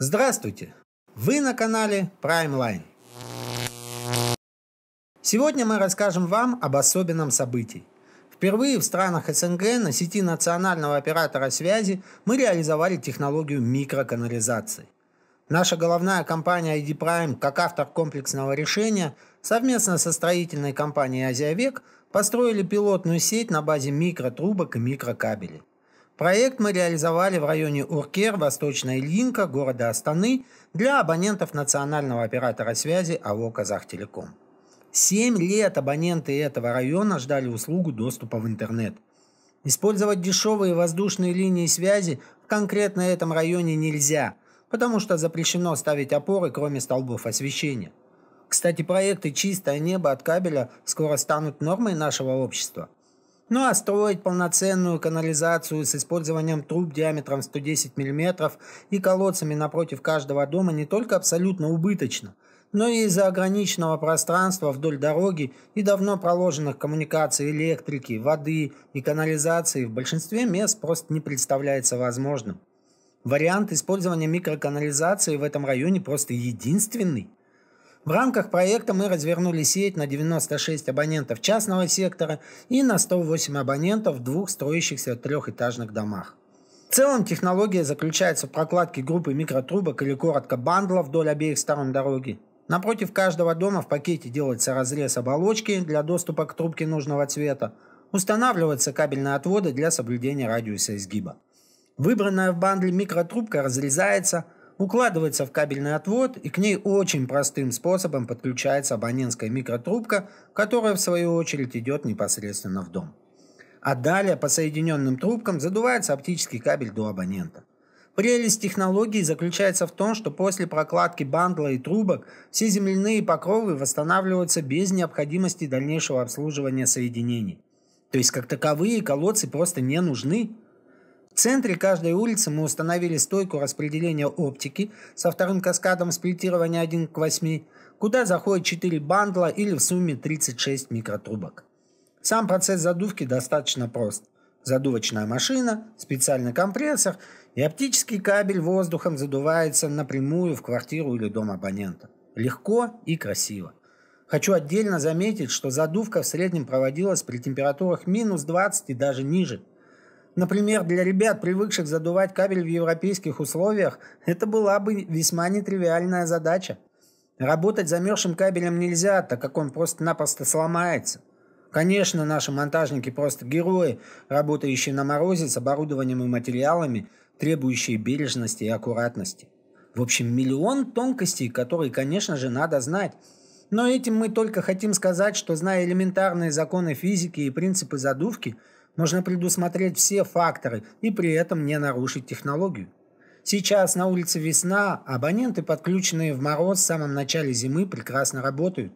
Здравствуйте! Вы на канале PrimeLine. Сегодня мы расскажем вам об особенном событии. Впервые в странах СНГ на сети национального оператора связи мы реализовали технологию микроканализации. Наша головная компания ID Prime, как автор комплексного решения, совместно со строительной компанией «Азиавек» построили пилотную сеть на базе микротрубок и микрокабелей. Проект мы реализовали в районе Уркер, Восточная Линка, города Астаны, для абонентов национального оператора связи АО «Казахтелеком». Семь лет абоненты этого района ждали услугу доступа в интернет. Использовать дешевые воздушные линии связи в конкретно этом районе нельзя, потому что запрещено ставить опоры, кроме столбов освещения. Кстати, проекты «Чистое небо от кабеля» скоро станут нормой нашего общества. Ну а строить полноценную канализацию с использованием труб диаметром 110 мм и колодцами напротив каждого дома не только абсолютно убыточно, но и из-за ограниченного пространства вдоль дороги и давно проложенных коммуникаций электрики, воды и канализации в большинстве мест просто не представляется возможным. Вариант использования микроканализации в этом районе просто единственный. В рамках проекта мы развернули сеть на 96 абонентов частного сектора и на 108 абонентов в двух строящихся трехэтажных домах. В целом технология заключается в прокладке группы микротрубок или коротко бандлов вдоль обеих сторон дороги. Напротив каждого дома в пакете делается разрез оболочки для доступа к трубке нужного цвета. Устанавливаются кабельные отводы для соблюдения радиуса изгиба. Выбранная в бандле микротрубка разрезается – укладывается в кабельный отвод и к ней очень простым способом подключается абонентская микротрубка, которая в свою очередь идет непосредственно в дом. А далее по соединенным трубкам задувается оптический кабель до абонента. Прелесть технологии заключается в том, что после прокладки бандла и трубок все земляные покровы восстанавливаются без необходимости дальнейшего обслуживания соединений. То есть как таковые колодцы просто не нужны – в центре каждой улицы мы установили стойку распределения оптики со вторым каскадом сплитирования 1 к 8, куда заходит 4 бандла или в сумме 36 микротрубок. Сам процесс задувки достаточно прост. Задувочная машина, специальный компрессор и оптический кабель воздухом задувается напрямую в квартиру или дом абонента. Легко и красиво. Хочу отдельно заметить, что задувка в среднем проводилась при температурах минус 20 и даже ниже – Например, для ребят, привыкших задувать кабель в европейских условиях, это была бы весьма нетривиальная задача. Работать замерзшим кабелем нельзя, так как он просто-напросто сломается. Конечно, наши монтажники просто герои, работающие на морозе с оборудованием и материалами, требующие бережности и аккуратности. В общем, миллион тонкостей, которые, конечно же, надо знать. Но этим мы только хотим сказать, что зная элементарные законы физики и принципы задувки – Нужно предусмотреть все факторы и при этом не нарушить технологию. Сейчас на улице весна, абоненты, подключенные в мороз в самом начале зимы, прекрасно работают.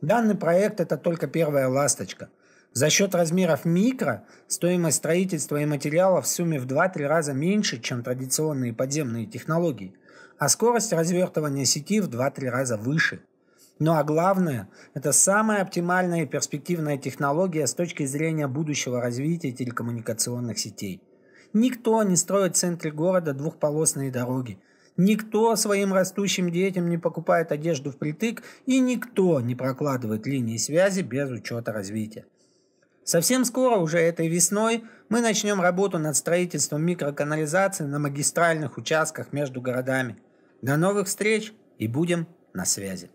Данный проект – это только первая ласточка. За счет размеров микро стоимость строительства и материалов в сумме в 2-3 раза меньше, чем традиционные подземные технологии, а скорость развертывания сети в 2-3 раза выше – ну а главное, это самая оптимальная и перспективная технология с точки зрения будущего развития телекоммуникационных сетей. Никто не строит в центре города двухполосные дороги. Никто своим растущим детям не покупает одежду впритык, и никто не прокладывает линии связи без учета развития. Совсем скоро, уже этой весной, мы начнем работу над строительством микроканализации на магистральных участках между городами. До новых встреч и будем на связи.